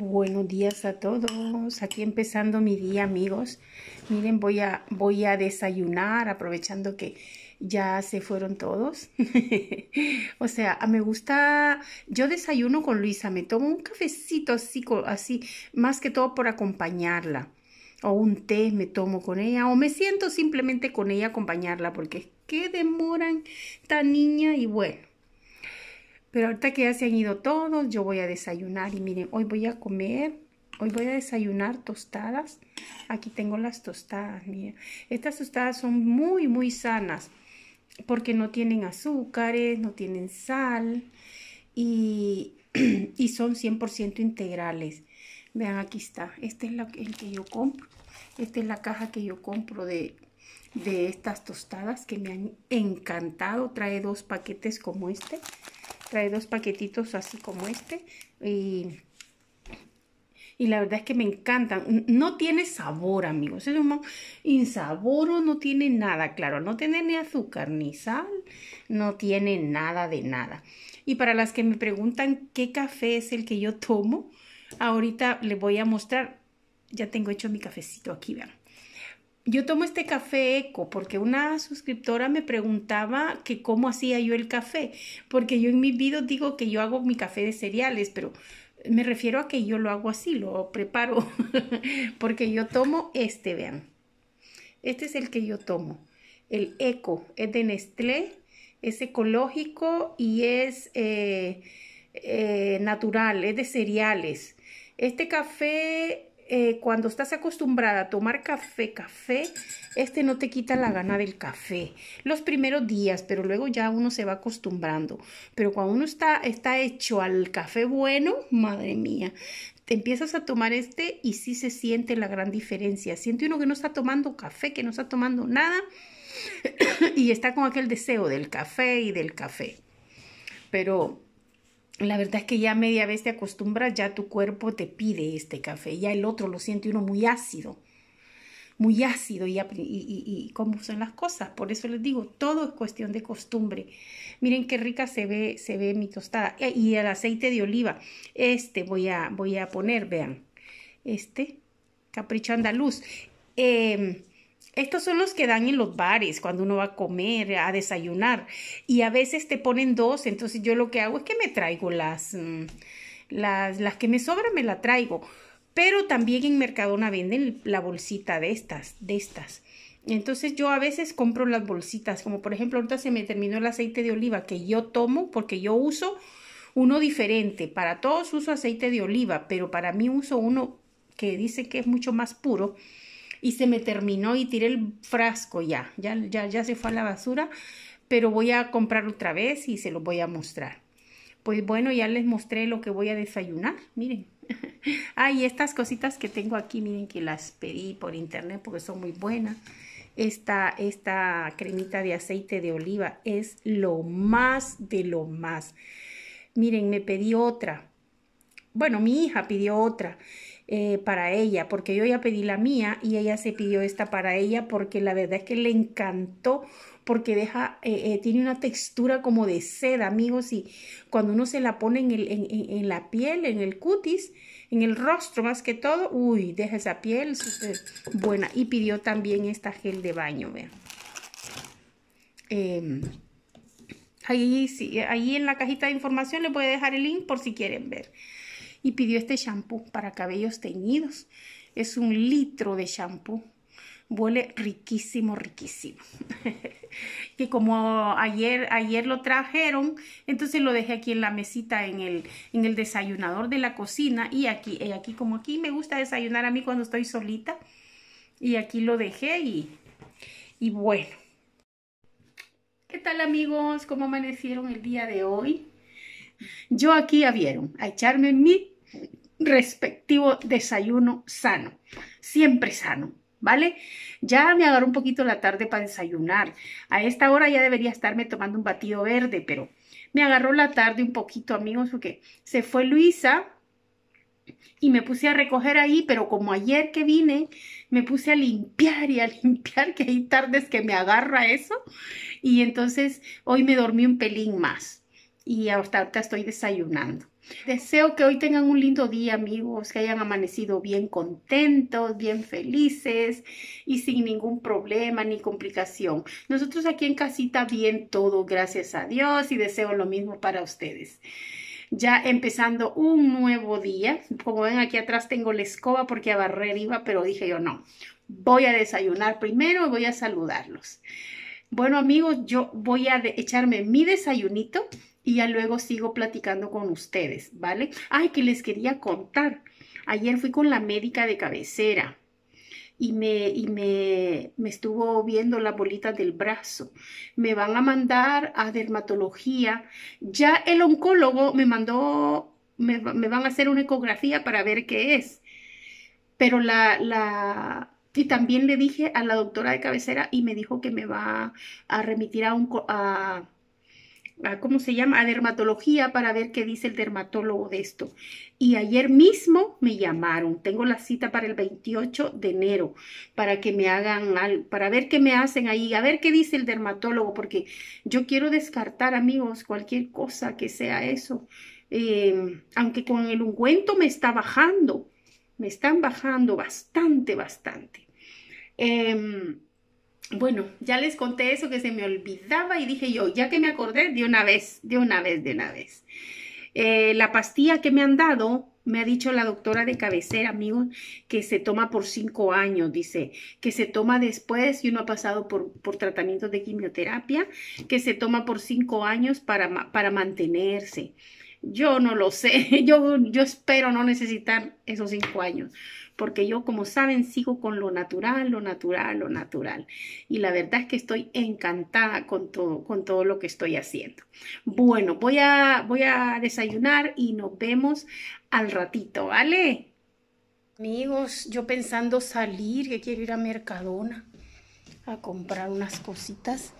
Buenos días a todos. Aquí empezando mi día, amigos. Miren, voy a, voy a desayunar aprovechando que ya se fueron todos. o sea, me gusta, yo desayuno con Luisa, me tomo un cafecito así, así más que todo por acompañarla. O un té me tomo con ella, o me siento simplemente con ella acompañarla, porque qué demoran tan niña y bueno pero ahorita que ya se han ido todos, yo voy a desayunar. Y miren, hoy voy a comer, hoy voy a desayunar tostadas. Aquí tengo las tostadas, miren. Estas tostadas son muy, muy sanas. Porque no tienen azúcares, no tienen sal. Y, y son 100% integrales. Vean, aquí está. Este es el que yo compro. Esta es la caja que yo compro de, de estas tostadas que me han encantado. Trae dos paquetes como este trae dos paquetitos así como este y, la verdad es que me encantan. No tiene sabor, amigos. Es un insaboro, no tiene nada, claro. No tiene ni azúcar ni sal, no tiene nada de nada. Y para las que me preguntan qué café es el que yo tomo, ahorita les voy a mostrar. Ya tengo hecho mi cafecito aquí, vean. Yo tomo este café eco porque una suscriptora me preguntaba que cómo hacía yo el café, porque yo en mis videos digo que yo hago mi café de cereales, pero me refiero a que yo lo hago así, lo preparo, porque yo tomo este, vean. Este es el que yo tomo, el eco, es de Nestlé, es ecológico y es eh, eh, natural, es de cereales. Este café eh, cuando estás acostumbrada a tomar café, café, este no te quita la gana del café. Los primeros días, pero luego ya uno se va acostumbrando. Pero cuando uno está, está hecho al café bueno, madre mía, te empiezas a tomar este y sí se siente la gran diferencia. Siente uno que no está tomando café, que no está tomando nada y está con aquel deseo del café y del café. Pero la verdad es que ya media vez te acostumbras, ya tu cuerpo te pide este café, ya el otro lo siente uno muy ácido, muy ácido y, y, cómo son las cosas. Por eso les digo, todo es cuestión de costumbre. Miren qué rica se ve, se ve mi tostada. E, y el aceite de oliva, este voy a, voy a poner, vean, este, capricho andaluz. Em, estos son los que dan en los bares cuando uno va a comer, a desayunar. Y a veces te ponen dos, entonces yo lo que hago es que me traigo las, mm, las, las que me sobran, me la traigo. Pero también en Mercadona venden la bolsita de estas, de estas. Entonces yo a veces compro las bolsitas, como por ejemplo ahorita se me terminó el aceite de oliva que yo tomo porque yo uso uno diferente. Para todos uso aceite de oliva, pero para mí uso uno que dice que es mucho más puro y se me terminó y tiré el frasco ya, ya, ya, ya se fue a la basura, pero voy a comprar otra vez y se lo voy a mostrar. Pues bueno, ya les mostré lo que voy a desayunar, miren. hay estas cositas que tengo aquí, miren que las pedí por internet porque son muy buenas. Esta, esta cremita de aceite de oliva es lo más de lo más. Miren, me pedí otra. Bueno, mi hija pidió otra eh, para ella, porque yo ya pedí la mía y ella se pidió esta para ella porque la verdad es que le encantó porque deja, eh, eh, tiene una textura como de seda, amigos, y cuando uno se la pone en, el, en, la piel, en el cutis, en el rostro más que todo, uy, deja esa piel súper buena. Y pidió también esta gel de baño, vean. Em, ahí, sí, ahí en la cajita de información les voy a dejar el link por si quieren ver y pidió este shampoo para cabellos teñidos. Es un litro de shampoo. Huele riquísimo, riquísimo. que como ayer, ayer lo trajeron, entonces lo dejé aquí en la mesita, en el, en el desayunador de la cocina. Y aquí, aquí, como aquí me gusta desayunar a mí cuando estoy solita. Y aquí lo dejé y, y bueno. ¿Qué tal amigos? ¿Cómo amanecieron el día de hoy? Yo aquí ya a echarme mi respectivo desayuno sano, siempre sano. ¿Vale? Ya me agarró un poquito la tarde para desayunar. A esta hora ya debería estarme tomando un batido verde, pero me agarró la tarde un poquito, amigos, porque se fue Luisa y me puse a recoger ahí, pero como ayer que vine, me puse a limpiar y a limpiar, que hay tardes que me agarra eso, y entonces hoy me dormí un pelín más y hasta ahorita estoy desayunando. Deseo que hoy tengan un lindo día, amigos, que hayan amanecido bien contentos, bien felices y sin ningún problema ni complicación. Nosotros aquí en casita, bien todo, gracias a Dios, y deseo lo mismo para ustedes ya empezando un nuevo día. Como ven aquí atrás tengo la escoba porque a barrer iba, pero dije yo no, voy a desayunar primero y voy a saludarlos. Bueno amigos, yo voy a echarme mi desayunito y ya luego sigo platicando con ustedes, ¿vale? Ay, que les quería contar. Ayer fui con la médica de cabecera y me, y me, me estuvo viendo la bolita del brazo. Me van a mandar a dermatología. Ya el oncólogo me mandó, me, van a hacer una ecografía para ver qué es. Pero la, la, y también le dije a la doctora de cabecera y me dijo que me va a remitir a un... A, Ah, ¿cómo se llama? A dermatología para ver qué dice el dermatólogo de esto. Y ayer mismo me llamaron. Tengo la cita para el 28 de enero para que me hagan para ver qué me hacen ahí, a ver qué dice el dermatólogo, porque yo quiero descartar, amigos, cualquier cosa que sea eso. Em, aunque con el ungüento me está bajando, me están bajando bastante, bastante. Eh, bueno, ya les conté eso que se me olvidaba y dije yo, ya que me acordé de una vez, de una vez, de una vez. Eh, la pastilla que me han dado, me ha dicho la doctora de cabecera, amigos, que se toma por cinco años, dice, que se toma después y uno ha pasado por, por tratamientos de quimioterapia, que se toma por cinco años para, para mantenerse. Yo no lo sé, yo, yo espero no necesitar esos cinco años porque yo, como saben, sigo con lo natural, lo natural, lo natural. Y la verdad es que estoy encantada con todo, con todo lo que estoy haciendo. Bueno, voy a, voy a desayunar y nos vemos al ratito, ¿vale? Amigos, yo pensando salir, que quiero ir a Mercadona a comprar unas cositas,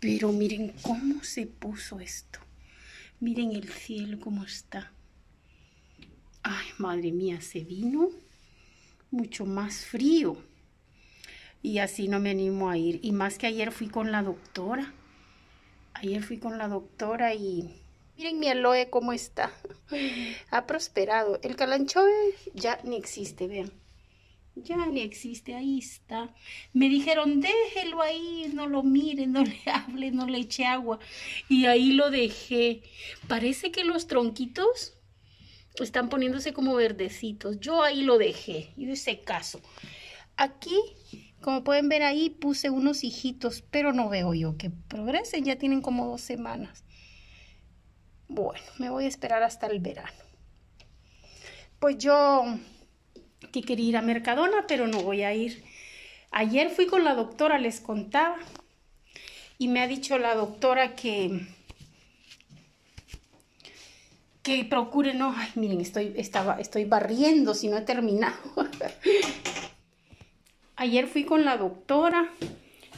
pero miren cómo se puso esto. Miren el cielo cómo está. Ay, madre mía, se vino mucho más frío. Y así no me animo a ir. Y más que ayer fui con la doctora. Ayer fui con la doctora y miren mi aloe cómo está. ha prosperado. El calanchoe ya ni existe, vean. Ya ni existe, ahí está. Me dijeron, déjelo ahí, no lo miren no le hable, no le eche agua. Y ahí lo dejé. Parece que los tronquitos están poniéndose como verdecitos. Yo ahí lo dejé, yo hice caso. Aquí, como pueden ver ahí, puse unos hijitos, pero no veo yo que progresen, ya tienen como dos semanas. Bueno, me voy a esperar hasta el verano. Pues yo que quería ir a Mercadona, pero no voy a ir. Ayer fui con la doctora, les contaba, y me ha dicho la doctora que que procure, no, ay, miren, estoy, estaba, estoy barriendo si no he terminado. Ayer fui con la doctora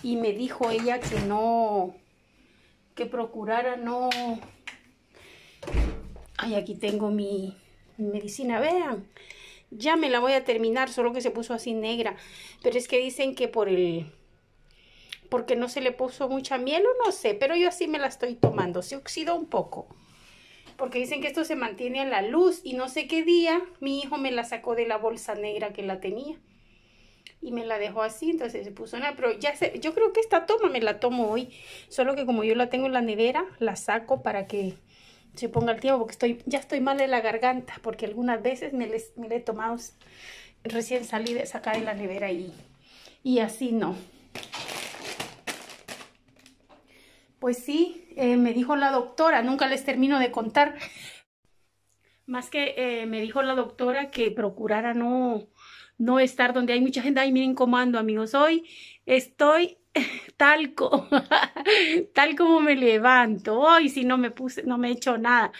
y me dijo ella que no, que procurara no... Ay, aquí tengo mi, medicina, vean. Ya me la voy a terminar, solo que se puso así negra. Pero es que dicen que por el, porque no se le puso mucha miel o no sé, pero yo así me la estoy tomando, se oxidó un poco porque dicen que esto se mantiene a la luz y no sé qué día mi hijo me la sacó de la bolsa negra que la tenía y me la dejó así, entonces se puso una, pero ya sé, yo creo que esta toma me la tomo hoy, solo que como yo la tengo en la nevera, la saco para que se ponga el tiempo, porque estoy, ya estoy mal de la garganta, porque algunas veces me, les, la he tomado, recién salí de sacar de la nevera y, y así no. Pues sí, eh, me dijo la doctora, nunca les termino de contar. Más que eh, me dijo la doctora que procurara no, no estar donde hay mucha gente. Ay, miren cómo ando, amigos. Hoy estoy tal como, tal como me levanto. Hoy si no me puse, no me he hecho nada.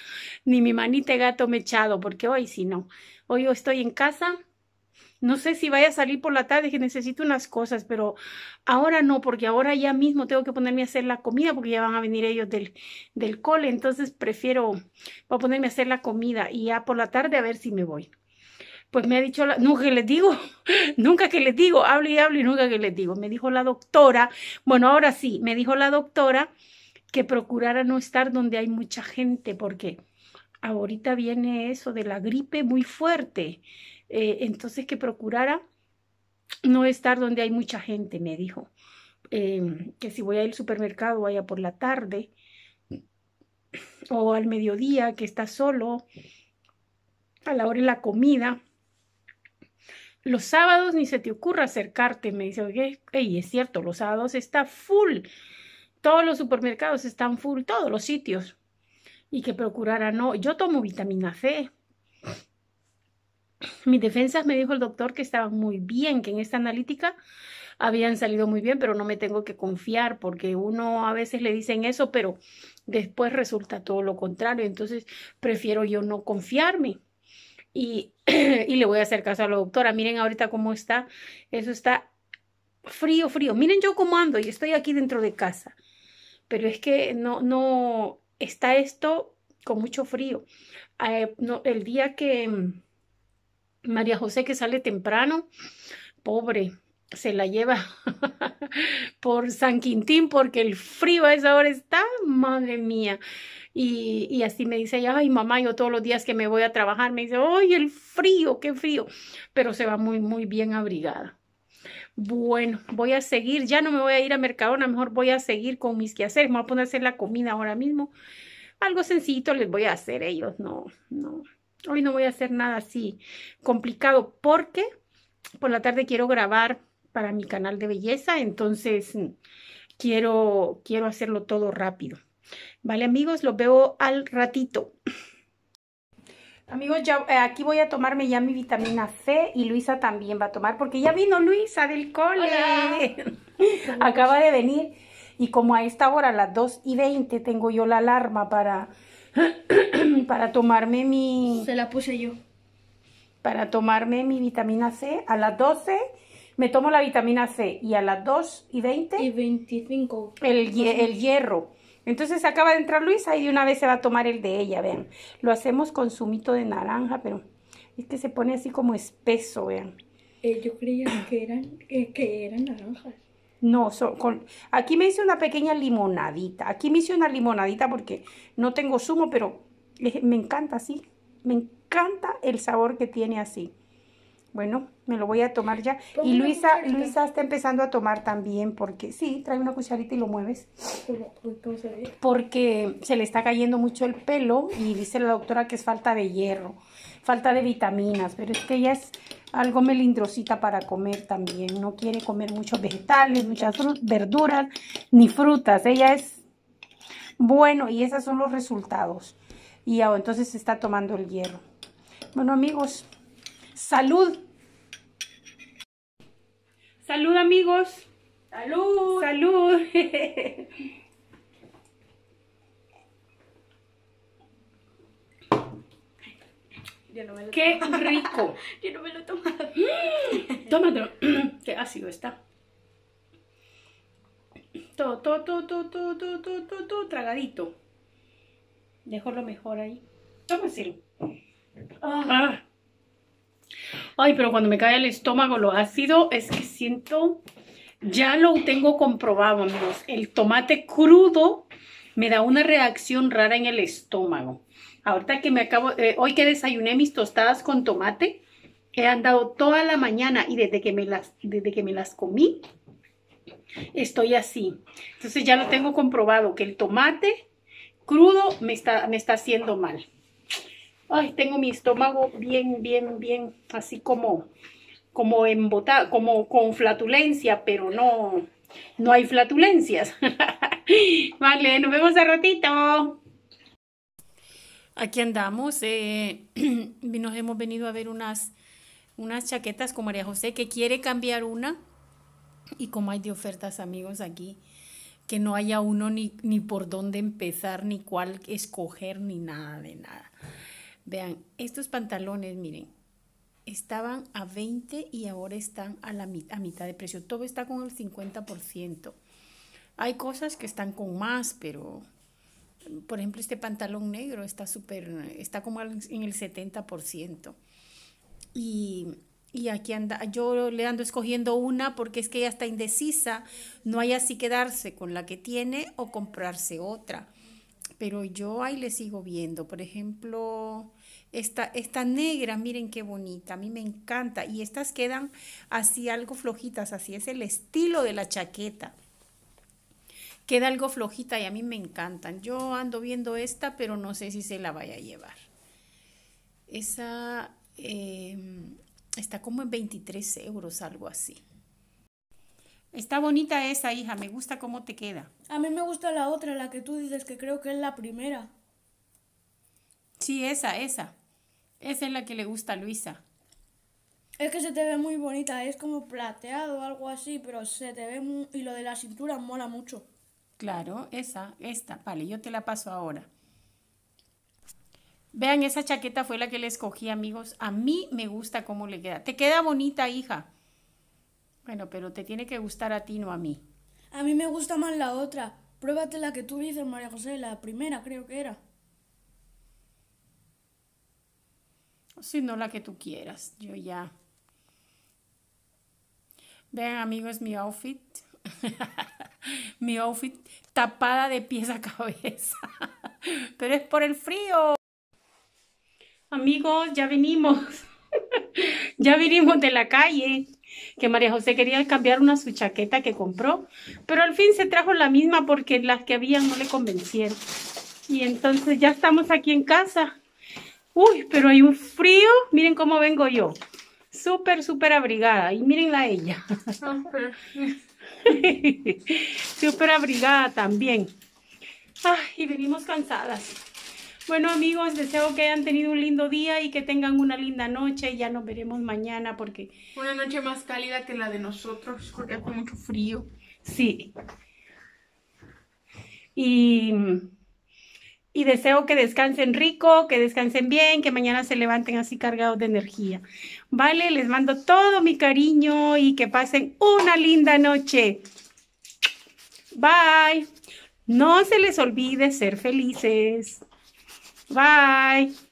Ni mi manita gato me echado, porque hoy si no. Hoy yo estoy en casa no sé si vaya a salir por la tarde que necesito unas cosas, pero ahora no, porque ahora ya mismo tengo que ponerme a hacer la comida porque ya van a venir ellos del, del cole. Entonces prefiero ponerme a hacer la comida y ya por la tarde a ver si me voy. Pues me ha dicho, la, nunca que les digo, nunca que les digo, hablo y hablo y nunca que les digo. Me dijo la doctora, bueno, ahora sí, me dijo la doctora que procurara no estar donde hay mucha gente porque ahorita viene eso de la gripe muy fuerte. Eh, entonces que procurara no estar donde hay mucha gente, me dijo. Em, que si voy al supermercado vaya por la tarde o al mediodía que está solo, a la hora de la comida. Los sábados ni se te ocurra acercarte, me dice, oye, es cierto, los sábados está full, todos los supermercados están full, todos los sitios, y que procurara no, yo tomo vitamina C, mis defensas me dijo el doctor que estaba muy bien, que en esta analítica habían salido muy bien, pero no me tengo que confiar porque uno a veces le dicen eso, pero después resulta todo lo contrario. Entonces prefiero yo no confiarme. Y, y le voy a hacer caso a la doctora. Miren ahorita cómo está. Eso está frío, frío. Miren yo cómo ando y estoy aquí dentro de casa. Pero es que no, no, está esto con mucho frío. Eh, no, el día que María José que sale temprano, pobre, se la lleva por San Quintín porque el frío a esa hora está, madre mía. Y, así me dice ella, ay mamá, yo todos los días que me voy a trabajar, me dice, ay, el frío, qué frío, pero se va muy, muy bien abrigada. Bueno, voy a seguir, ya no me voy a ir a Mercadona, mejor voy a seguir con mis quehaceres, me voy a poner a hacer la comida ahora mismo. Algo sencillito les voy a hacer ellos, no, no, Hoy no voy a hacer nada así complicado porque por la tarde quiero grabar para mi canal de belleza, entonces mm, quiero, quiero hacerlo todo rápido. Vale amigos, los veo al ratito. Amigos, ya, eh, aquí voy a tomarme ya mi vitamina C y Luisa también va a tomar porque ya vino Luisa del cole. Acaba de venir y como a esta hora, las 2 y 20, tengo yo la alarma para para tomarme mi... Se la puse yo. Para tomarme mi vitamina C a las 12 me tomo la vitamina C y a las 2 y 20... Y 25. El, hierro. Entonces acaba de entrar Luisa y de una vez se va a tomar el de ella, vean. Lo hacemos con zumito de naranja, pero es que se pone así como espeso, vean. Eh, yo creía que eran, que eran naranjas. No, con, aquí me hice una pequeña limonadita. Aquí me hice una limonadita porque no tengo zumo, pero me encanta así. Me encanta el sabor que tiene así. Bueno, me lo voy a tomar ya. y Luisa, Luisa está empezando a tomar también porque, sí, trae una cucharita y lo mueves. Porque se le está cayendo mucho el pelo y dice la doctora que es falta de hierro, falta de vitaminas, pero es que ella es algo melindrosita para comer también. No quiere comer muchos vegetales, muchas verduras, ni frutas. Ella es bueno y esos son los resultados. Y entonces se está tomando el hierro. Bueno amigos, salud. Salud amigos. Salud. Salud. ¡Qué rico! Yo no me lo he tomado. Tómatelo. Qué ácido está. Todo, todo, todo, todo, todo, todo, todo, todo, todo tragadito. Dejo lo mejor ahí. Tómaselo. Ah. ah. Ay, pero cuando me cae el estómago lo ácido, es que siento... Ya lo tengo comprobado, amigos. El tomate crudo me da una reacción rara en el estómago. Ahorita que me acabo, eh, hoy que desayuné mis tostadas con tomate, he andado toda la mañana y desde que me las, desde que me las comí, estoy así. Entonces ya lo tengo comprobado que el tomate crudo me está, me está haciendo mal. Ay, tengo mi estómago bien, bien, bien, así como, como embotado, como con flatulencia, pero no, no hay flatulencias. vale, nos vemos a ratito aquí andamos. Eh, nos hemos venido a ver unas, unas chaquetas con María José que quiere cambiar una. Y como hay de ofertas, amigos, aquí, que no haya uno ni, ni por dónde empezar, ni cuál escoger, ni nada de nada. Vean, estos pantalones, miren, estaban a 20 y ahora están a, la, a mitad de precio. Todo está con el 50%. Hay cosas que están con más, pero por ejemplo, este pantalón negro está súper, está como en el 70%. Y, y aquí anda, yo le ando escogiendo una porque es que ella está indecisa, no hay así quedarse con la que tiene o comprarse otra. Pero yo ahí le sigo viendo, por ejemplo, esta, esta negra, miren qué bonita, a mí me encanta. Y estas quedan así algo flojitas, así es el estilo de la chaqueta queda algo flojita y a mí me encantan. Yo ando viendo esta, pero no sé si se la vaya a llevar. Esa em, está como en 23 euros, algo así. Está bonita esa, hija, me gusta cómo te queda. A mí me gusta la otra, la que tú dices que creo que es la primera. Sí, esa, esa. Esa es la que le gusta a Luisa. Es que se te ve muy bonita, es como plateado o algo así, pero se te ve muy... y lo de la cintura mola mucho. Claro, esa, esta. Vale, yo te la paso ahora. Vean, esa chaqueta fue la que le escogí, amigos. A mí me gusta cómo le queda. Te queda bonita, hija. Bueno, pero te tiene que gustar a ti, no a mí. A mí me gusta más la otra. Pruébate la que tú dices, María José, la primera creo que era. Si no, la que tú quieras. Yo ya. Vean, amigos, mi outfit. mi outfit tapada de pies a cabeza. Pero es por el frío. Amigos, ya venimos. ya vinimos de la calle. Que María José quería cambiar una su chaqueta que compró. Pero al fin se trajo la misma porque las que había no le convencieron. Y entonces ya estamos aquí en casa. Uy, pero hay un frío. Miren cómo vengo yo. Súper, súper abrigada. Y miren a ella. Súper abrigada también. y venimos cansadas. Bueno amigos, deseo que hayan tenido un lindo día y que tengan una linda noche. Y Ya nos veremos mañana porque... Una noche más cálida que la de nosotros porque hace mucho frío. Sí. Y y deseo que descansen rico, que descansen bien, que mañana se levanten así cargados de energía. Vale, les mando todo mi cariño y que pasen una linda noche. Bye. No se les olvide ser felices. Bye.